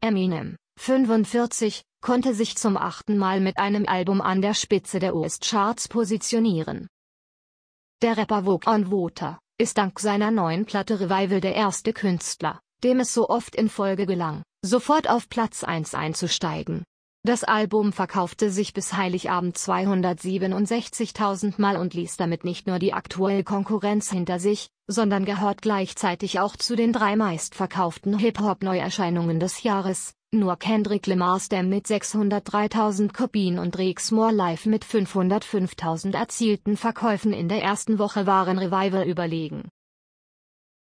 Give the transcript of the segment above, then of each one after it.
Eminem, 45, konnte sich zum achten Mal mit einem Album an der Spitze der US-Charts positionieren. Der Rapper Vogue on Water ist dank seiner neuen Platte Revival der erste Künstler, dem es so oft in Folge gelang, sofort auf Platz 1 einzusteigen. Das Album verkaufte sich bis Heiligabend 267.000 Mal und ließ damit nicht nur die aktuelle Konkurrenz hinter sich, sondern gehört gleichzeitig auch zu den drei meistverkauften Hip-Hop-Neuerscheinungen des Jahres, nur Kendrick Lamar Dam mit 603.000 Kopien und Rex Moore Live mit 505.000 erzielten Verkäufen in der ersten Woche waren Revival überlegen.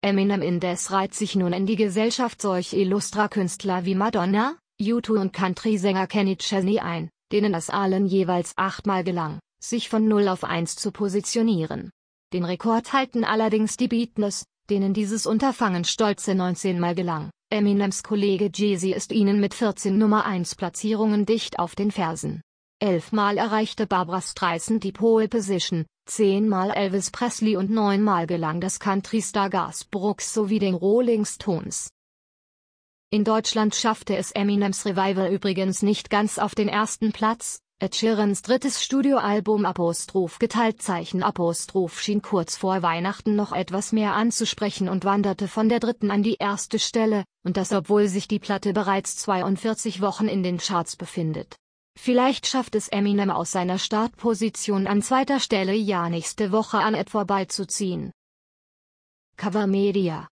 Eminem indes reiht sich nun in die Gesellschaft solch illustrer Künstler wie Madonna, U2 und Country-Sänger Kenny Chesney ein, denen es allen jeweils achtmal gelang, sich von 0 auf 1 zu positionieren. Den Rekord halten allerdings die Beatles, denen dieses Unterfangen stolze 19 Mal gelang. Eminems Kollege Jay-Z ist ihnen mit 14 Nummer 1 Platzierungen dicht auf den Fersen. Elfmal erreichte Barbra Streisand die Pole Position, zehnmal Elvis Presley und neunmal gelang das Country-Star Gas Brooks sowie den Rolling Stones. In Deutschland schaffte es Eminems Revival übrigens nicht ganz auf den ersten Platz, Ed Sheerans drittes Studioalbum Apostroph Geteiltzeichen Apostroph schien kurz vor Weihnachten noch etwas mehr anzusprechen und wanderte von der dritten an die erste Stelle, und das obwohl sich die Platte bereits 42 Wochen in den Charts befindet. Vielleicht schafft es Eminem aus seiner Startposition an zweiter Stelle ja nächste Woche an Ed vorbeizuziehen. Cover Media